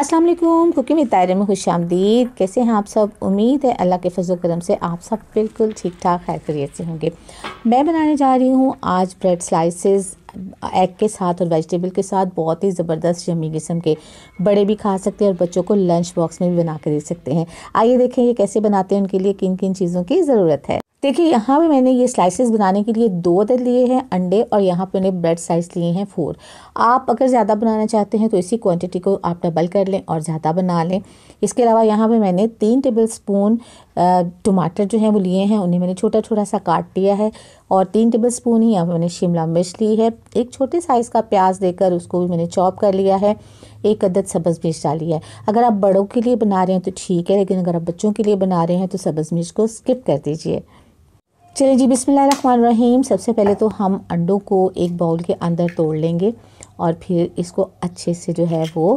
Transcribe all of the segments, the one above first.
अस्सलाम वालेकुम cooking with दायरे में खुश आमदीद कैसे हैं आप सब उम्मीद है अल्लाह के फजल करम से आप सब बिल्कुल ठीक ठाक है से होंगे मैं बनाने जा रही हूँ आज ब्रेड स्लाइसेस एग के साथ और वेजिटेबल के साथ बहुत ही ज़बरदस्त यमी किस्म के बड़े भी खा सकते हैं और बच्चों को लंच बॉक्स में भी बना के दे सकते हैं आइए देखें ये कैसे बनाते हैं उनके लिए किन किन चीज़ों की ज़रूरत है देखिए यहाँ पे मैंने ये स्लाइसेस बनाने के लिए दो अदर लिए हैं अंडे और यहाँ पे मैंने ब्रेड साइज लिए हैं फोर आप अगर ज़्यादा बनाना चाहते हैं तो इसी क्वांटिटी को आप डबल कर लें और ज़्यादा बना लें इसके अलावा यहाँ पे मैंने तीन टेबल स्पून टमाटर जो हैं वो लिए हैं उन्हें मैंने छोटा छोटा सा काट लिया है और तीन टेबल स्पून ही यहाँ पर मैंने शिमला मिर्च ली है एक छोटे साइज़ का प्याज देकर उसको भी मैंने चॉप कर लिया है एक अदद सब्ज़ मिर्च डाली है अगर आप बड़ों के लिए बना रहे हैं तो ठीक है लेकिन अगर आप बच्चों के लिए बना रहे हैं तो सब्ज़ मिर्च को स्किप कर दीजिए चलिए जी बिसमीम सबसे पहले तो हम अंडों को एक बाउल के अंदर तोड़ लेंगे और फिर इसको अच्छे से जो है वो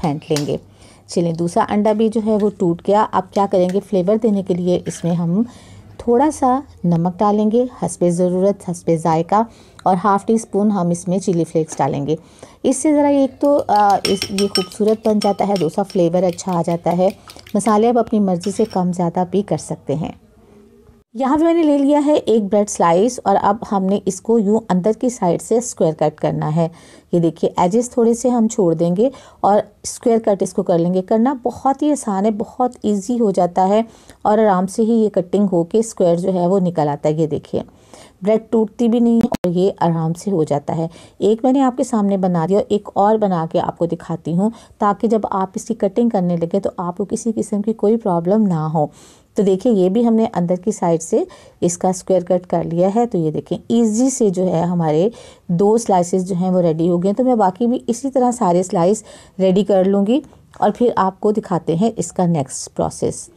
फेंट लेंगे चलिए दूसरा अंडा भी जो है वो टूट गया अब क्या करेंगे फ्लेवर देने के लिए इसमें हम थोड़ा सा नमक डालेंगे हंसपे ज़रूरत हंसपे जायका और हाफ़ टी स्पून हम इसमें चिली फ्लेक्स डालेंगे इससे ज़रा एक तो आ, इस ये खूबसूरत बन जाता है दूसरा फ्लेवर अच्छा आ जाता है मसाले आप अपनी मर्ज़ी से कम ज़्यादा भी कर सकते हैं यहाँ पे मैंने ले लिया है एक ब्रेड स्लाइस और अब हमने इसको यूँ अंदर की साइड से स्क्वायर कट करना है ये देखिए एजेस थोड़े से हम छोड़ देंगे और स्क्वायर कट इसको कर लेंगे करना बहुत ही आसान है बहुत इजी हो जाता है और आराम से ही ये कटिंग होके स्क्वायर जो है वो निकल आता है ये देखिए ब्रेड टूटती भी नहीं ये आराम से हो जाता है एक मैंने आपके सामने बना दिया और एक और बना के आपको दिखाती हूँ ताकि जब आप इसकी कटिंग करने लगे तो आपको किसी किस्म की कोई प्रॉब्लम ना हो तो देखिए ये भी हमने अंदर की साइड से इसका स्क्वायर कट कर लिया है तो ये देखें इजी से जो है हमारे दो स्लाइसेस जो हैं वो रेडी हो गए तो मैं बाकी भी इसी तरह सारे स्लाइस रेडी कर लूँगी और फिर आपको दिखाते हैं इसका नेक्स्ट प्रोसेस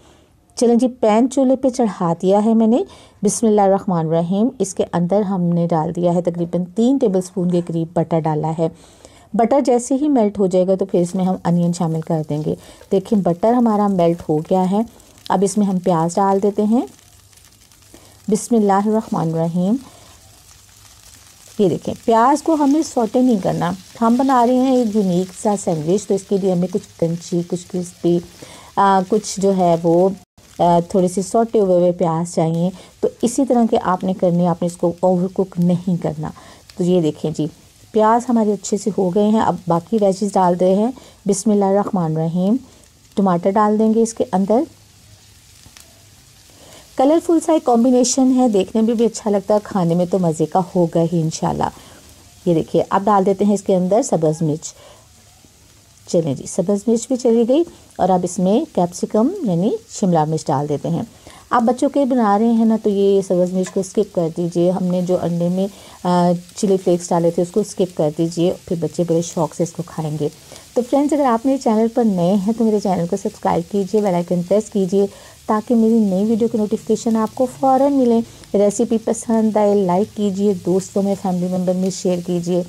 चलें जी पैन चूल्हे पे चढ़ा दिया है मैंने रहमान रहीम इसके अंदर हमने डाल दिया है तकरीबन तीन टेबल स्पून के करीब बटर डाला है बटर जैसे ही मेल्ट हो जाएगा तो फिर इसमें हम अनियन शामिल कर देंगे देखिए बटर हमारा मेल्ट हो गया है अब इसमें हम प्याज डाल देते हैं बिसमिल्ल ये देखें प्याज को हमें सोटे नहीं करना हम बना रहे हैं एक यूनिक सा सैंडविच तो इसके लिए हमें कुछ कंची कुछ क्रिस्पी कुछ जो है वो थोड़े से सोटे हुए हुए प्याज चाहिए तो इसी तरह के आपने करने आपने इसको ओवर कुक नहीं करना तो ये देखें जी प्याज हमारे अच्छे से हो गए हैं अब बाकी वेजिज डाल रहे हैं रखमान रहीम टमाटर डाल देंगे इसके अंदर कलरफुल सा एक कॉम्बिनेशन है देखने में भी, भी अच्छा लगता है खाने में तो मज़े का होगा ही इन ये देखिए अब डाल देते हैं इसके अंदर सब्ज़ मिर्च चले जी सब्ज़ मिर्च भी चली गई और अब इसमें कैप्सिकम यानी शिमला मिर्च डाल देते हैं आप बच्चों के बना रहे हैं ना तो ये सब्ज़ मिर्च को स्किप कर दीजिए हमने जो अंडे में चिली फ्लेक्स डाले थे उसको स्किप कर दीजिए फिर बच्चे बड़े शौक से इसको खाएंगे तो फ्रेंड्स अगर आप मेरे चैनल पर नए हैं तो मेरे चैनल को सब्सक्राइब कीजिए बेलाइकन प्रेस कीजिए ताकि मेरी नई वीडियो की नोटिफिकेशन आपको फ़ौर मिले रेसिपी पसंद आए लाइक कीजिए दोस्तों में फैमिली मेम्बर में शेयर कीजिए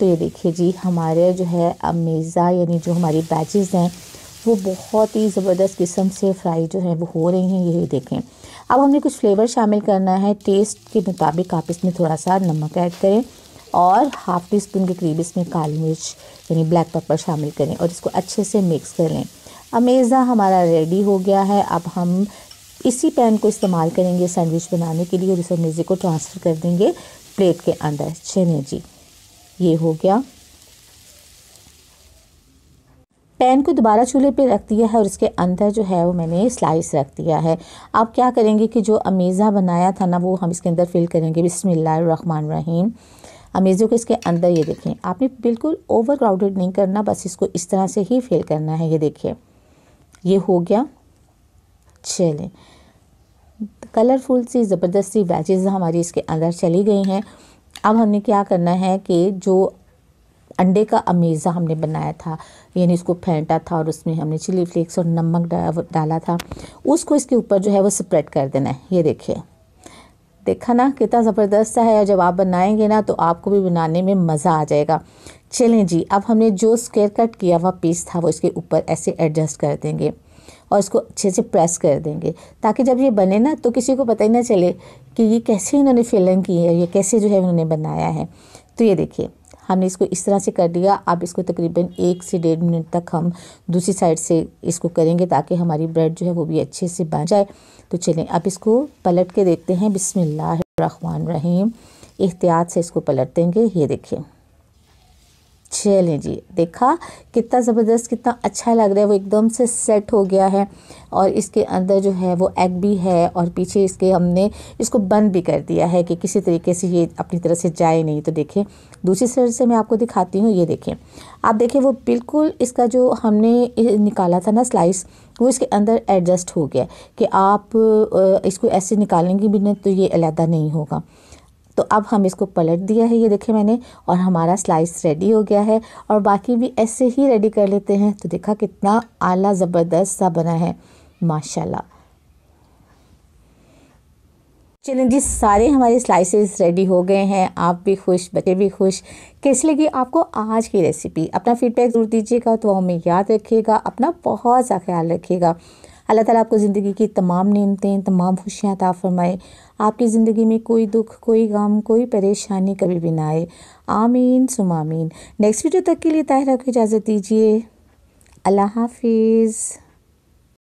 तो ये देखिए जी हमारे जो है अमेज़ा यानी जो हमारी बैचेस हैं वो बहुत ही ज़बरदस्त किस्म से फ्राई जो है वो हो रही हैं ये देखें अब हमने कुछ फ्लेवर शामिल करना है टेस्ट के मुताबिक आप इसमें थोड़ा सा नमक ऐड करें और हाफ़ टी स्पून के करीब इसमें काली मिर्च यानी ब्लैक पेपर शामिल करें और इसको अच्छे से मिक्स कर लें अमेज़ा हमारा रेडी हो गया है अब हम इसी पैन को इस्तेमाल करेंगे सैंडविच बनाने के लिए और इस अमेज़े को ट्रांसफ़र कर देंगे प्लेट के अंदर चलिए जी ये हो गया पैन को दोबारा चूल्हे पे रख दिया है और इसके अंदर जो है वो मैंने स्लाइस रख दिया है आप क्या करेंगे कि जो अमेज़ा बनाया था ना वो हम इसके अंदर फिल करेंगे बिसमान रहीम अमेज़ों को इसके अंदर ये देखें आपने बिल्कुल ओवर क्राउडेड नहीं करना बस इसको इस तरह से ही फिल करना है ये देखिए ये हो गया चलें कलरफुल सी ज़बरदस्ती वेजेज़ हमारी इसके अंदर चली गई हैं अब हमने क्या करना है कि जो अंडे का अमेज़ा हमने बनाया था यानी इसको फेंटा था और उसमें हमने चिली फ्लेक्स और नमक डाला था उसको इसके ऊपर जो है वो स्प्रेड कर देना है ये देखिए देखा ना कितना ज़बरदस्त है है जब आप बनाएंगे ना तो आपको भी बनाने में मज़ा आ जाएगा चलें जी अब हमने जो स्क्वेयर कट किया हुआ पीस था वो इसके ऊपर ऐसे एडजस्ट कर देंगे और इसको अच्छे से प्रेस कर देंगे ताकि जब ये बने ना तो किसी को पता ही ना चले कि ये कैसे इन्होंने फिलिंग की है ये कैसे जो है इन्होंने बनाया है तो ये देखिए हमने इसको इस तरह से कर दिया अब इसको तकरीबन एक से डेढ़ मिनट तक हम दूसरी साइड से इसको करेंगे ताकि हमारी ब्रेड जो है वो भी अच्छे से बन जाए तो चलें अब इसको पलट के देखते हैं बिसमिल्लर रहीम एहतियात से इसको पलट देंगे ये देखें चले जी देखा कितना ज़बरदस्त कितना अच्छा लग रहा है वो एकदम से सेट हो गया है और इसके अंदर जो है वो एग भी है और पीछे इसके हमने इसको बंद भी कर दिया है कि किसी तरीके से ये अपनी तरह से जाए नहीं तो देखें दूसरी साइड से मैं आपको दिखाती हूँ ये देखें आप देखें वो बिल्कुल इसका जो हमने निकाला था ना स्लाइस वो इसके अंदर एडजस्ट हो गया कि आप इसको ऐसे निकालेंगे भी ना तो ये अलहदा नहीं होगा तो अब हम इसको पलट दिया है ये देखे मैंने और हमारा स्लाइस रेडी हो गया है और बाकी भी ऐसे ही रेडी कर लेते हैं तो देखा कितना आला ज़बरदस्त सा बना है माशाल्लाह चलें जी सारे हमारे स्लाइसेस रेडी हो गए हैं आप भी खुश बच्चे भी खुश कैसी लगी आपको आज की रेसिपी अपना फीडबैक ज़रूर दीजिएगा तो हमें याद रखिएगा अपना बहुत सा ख्याल रखिएगा अल्लाह ताला आपको ज़िंदगी की तमाम नियमतें तमाम खुशियाँ अता फ़रमाए आपकी ज़िंदगी में कोई दुख कोई गम कोई परेशानी कभी भी ना आए आमीन सुमामीन नेक्स्ट वीडियो तक के लिए ताहिरा को इजाज़त दीजिए अल्लाह हाफिज़